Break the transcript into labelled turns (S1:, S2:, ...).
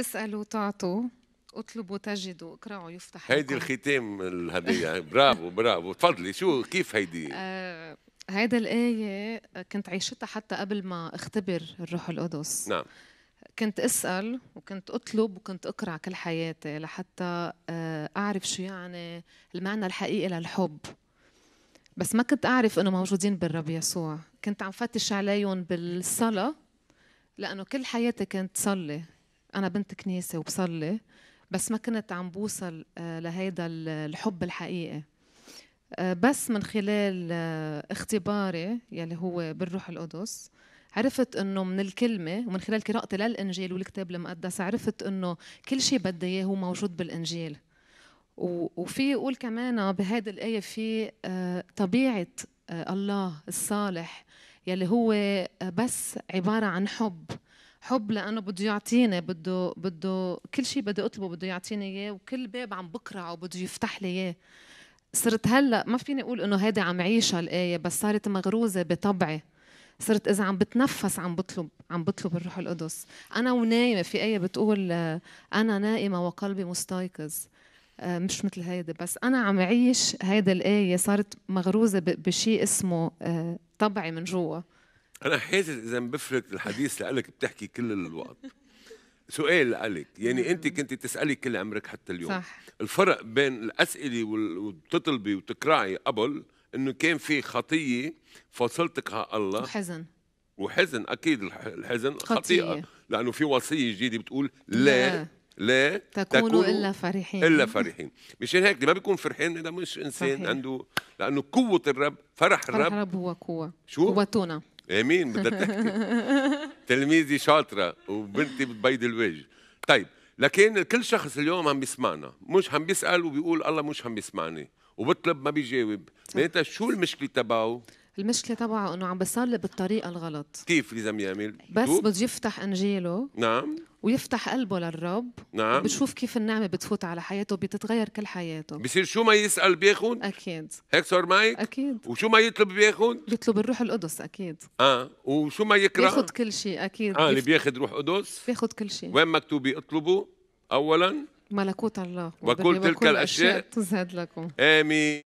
S1: اسألوا تعطوا اطلبوا تجدوا اقرأوا يفتح هيدي
S2: الختام الهدية برافو برافو تفضلي شو كيف هيدي
S1: آه هيدا الآية كنت عيشتها حتى قبل ما اختبر الروح القدس نعم كنت أسأل وكنت أطلب وكنت أقرأ كل حياتي لحتى آه، أعرف شو يعني المعنى الحقيقي للحب بس ما كنت أعرف إنه موجودين بالرب يسوع كنت عم فتش عليهم بالصلاة لأنه كل حياتي كنت صلي انا بنت كنيسه وبصلي بس ما كنت عم بوصل آه، لهيدا الحب الحقيقي آه، بس من خلال آه، اختباري يلي هو بالروح القدس عرفت انه من الكلمه ومن خلال قراءتي للانجيل والكتاب المقدس عرفت انه كل شيء بدي اياه هو موجود بالانجيل وفي يقول كمان بهذه الايه في طبيعه الله الصالح يلي هو بس عباره عن حب حب لانه بده يعطيني بده بده كل شيء بدي اطلبه بده يعطيني اياه وكل باب عم بقرعه بده يفتح لي اياه صرت هلا ما فيني اقول انه هيدي عم عيشها الايه بس صارت مغروزه بطبعي صرت اذا عم بتنفس عم بطلب عم بطلب الروح القدس انا ونايمه في ايه بتقول انا نائمه وقلبي مستيقظ آه، مش مثل هيدا بس انا عم عيش هيدا الايه صارت مغروزه بشيء اسمه آه، طبعي من جوا
S2: انا حاسس اذا بفرق الحديث لك بتحكي كل الوقت سؤال لك يعني انت كنت تسالي كل عمرك حتى اليوم صح. الفرق بين الاسئله وتطلبي وتكرعي قبل انه كان في خطيه فصلتك على الله وحزن وحزن اكيد الحزن خطيئه لانه في وصيه جديده بتقول لا لا, لا تكونوا, تكونوا الا
S1: فرحين الا
S2: فرحين مشان هيك ما بيكون فرحان اذا مش انسان صحيح. عنده لانه قوه الرب فرح, فرح الرب فرح الرب
S1: هو قوه شو قوتنا
S2: امين بدها تحكي تلميذي شاطره وبنتي بتبيض الوجه طيب لكن كل شخص اليوم عم بيسمعنا مش عم بيسال وبيقول الله مش عم بيسمعني وبطلب ما بيجاوب معناتها شو المشكله تبعه
S1: المشكله تبعه انه عم بيصلي بالطريقه الغلط
S2: كيف لازم يعمل بس بده
S1: يفتح انجيله نعم ويفتح قلبه للرب نعم بشوف كيف النعمه بتفوت على حياته بتتغير كل حياته
S2: بصير شو ما يسال
S1: بياخد اكيد
S2: هيك صار معي اكيد وشو ما يطلب بياخد
S1: بيطلب الروح القدس اكيد
S2: اه وشو ما يقرا بياخد
S1: كل شيء اكيد اه اللي
S2: بياخد روح قدس
S1: بياخد كل شيء
S2: وين مكتوب يطلبوا اولا
S1: ملكوت الله وكل تلك الاشياء تزهد لكم
S2: امين